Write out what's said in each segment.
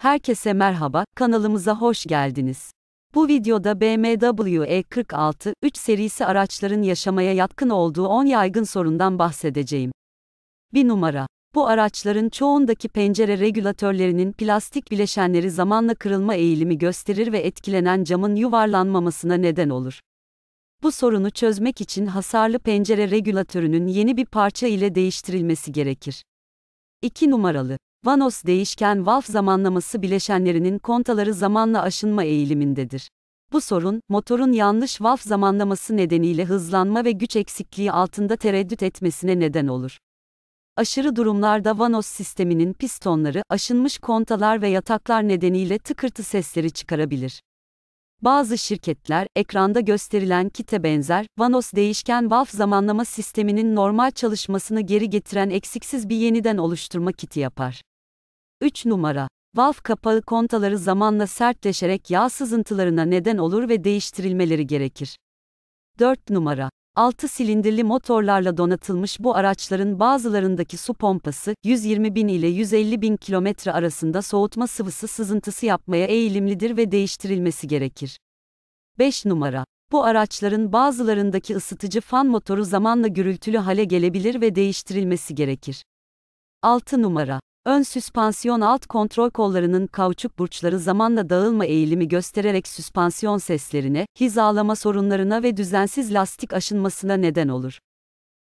Herkese merhaba, kanalımıza hoş geldiniz. Bu videoda BMW E46 3 serisi araçların yaşamaya yatkın olduğu 10 yaygın sorundan bahsedeceğim. Bir numara. Bu araçların çoğundaki pencere regülatörlerinin plastik bileşenleri zamanla kırılma eğilimi gösterir ve etkilenen camın yuvarlanmamasına neden olur. Bu sorunu çözmek için hasarlı pencere regülatörünün yeni bir parça ile değiştirilmesi gerekir. 2 numaralı Vanos değişken valf zamanlaması bileşenlerinin kontaları zamanla aşınma eğilimindedir. Bu sorun, motorun yanlış valf zamanlaması nedeniyle hızlanma ve güç eksikliği altında tereddüt etmesine neden olur. Aşırı durumlarda Vanos sisteminin pistonları, aşınmış kontalar ve yataklar nedeniyle tıkırtı sesleri çıkarabilir. Bazı şirketler, ekranda gösterilen kite benzer, Vanos değişken valf zamanlama sisteminin normal çalışmasını geri getiren eksiksiz bir yeniden oluşturma kiti yapar. 3 numara. Valf kapalı kontaları zamanla sertleşerek yağ sızıntılarına neden olur ve değiştirilmeleri gerekir. 4 numara. 6 silindirli motorlarla donatılmış bu araçların bazılarındaki su pompası 120.000 ile 150.000 bin kilometre arasında soğutma sıvısı sızıntısı yapmaya eğilimlidir ve değiştirilmesi gerekir. 5 numara. Bu araçların bazılarındaki ısıtıcı fan motoru zamanla gürültülü hale gelebilir ve değiştirilmesi gerekir. 6 numara. Ön süspansiyon alt kontrol kollarının kauçuk burçları zamanla dağılma eğilimi göstererek süspansiyon seslerine, hizalama sorunlarına ve düzensiz lastik aşınmasına neden olur.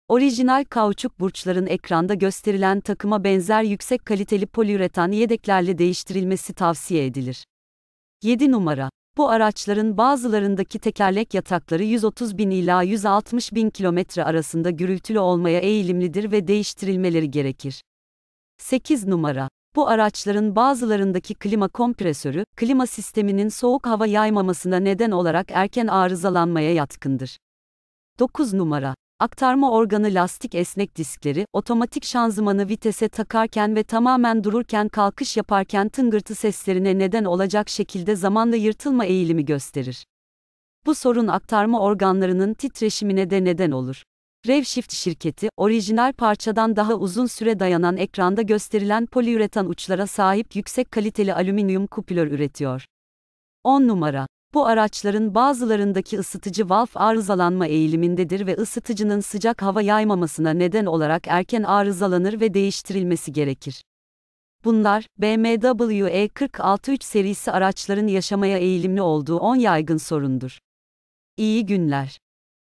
Orijinal kauçuk burçların ekranda gösterilen takıma benzer yüksek kaliteli poliüretan yedeklerle değiştirilmesi tavsiye edilir. 7 numara bu araçların bazılarındaki tekerlek yatakları 130 bin ila 160 bin kilometre arasında gürültülü olmaya eğilimlidir ve değiştirilmeleri gerekir. 8 numara. Bu araçların bazılarındaki klima kompresörü, klima sisteminin soğuk hava yaymamasına neden olarak erken arızalanmaya yatkındır. 9 numara. Aktarma organı lastik esnek diskleri, otomatik şanzımanı vitese takarken ve tamamen dururken kalkış yaparken tıngırtı seslerine neden olacak şekilde zamanla yırtılma eğilimi gösterir. Bu sorun aktarma organlarının titreşimine de neden olur. Revshift şirketi, orijinal parçadan daha uzun süre dayanan ekranda gösterilen poliüretan uçlara sahip yüksek kaliteli alüminyum kupülör üretiyor. 10 numara bu araçların bazılarındaki ısıtıcı valf arızalanma eğilimindedir ve ısıtıcının sıcak hava yaymamasına neden olarak erken arızalanır ve değiştirilmesi gerekir. Bunlar, BMW E463 serisi araçların yaşamaya eğilimli olduğu 10 yaygın sorundur. İyi günler.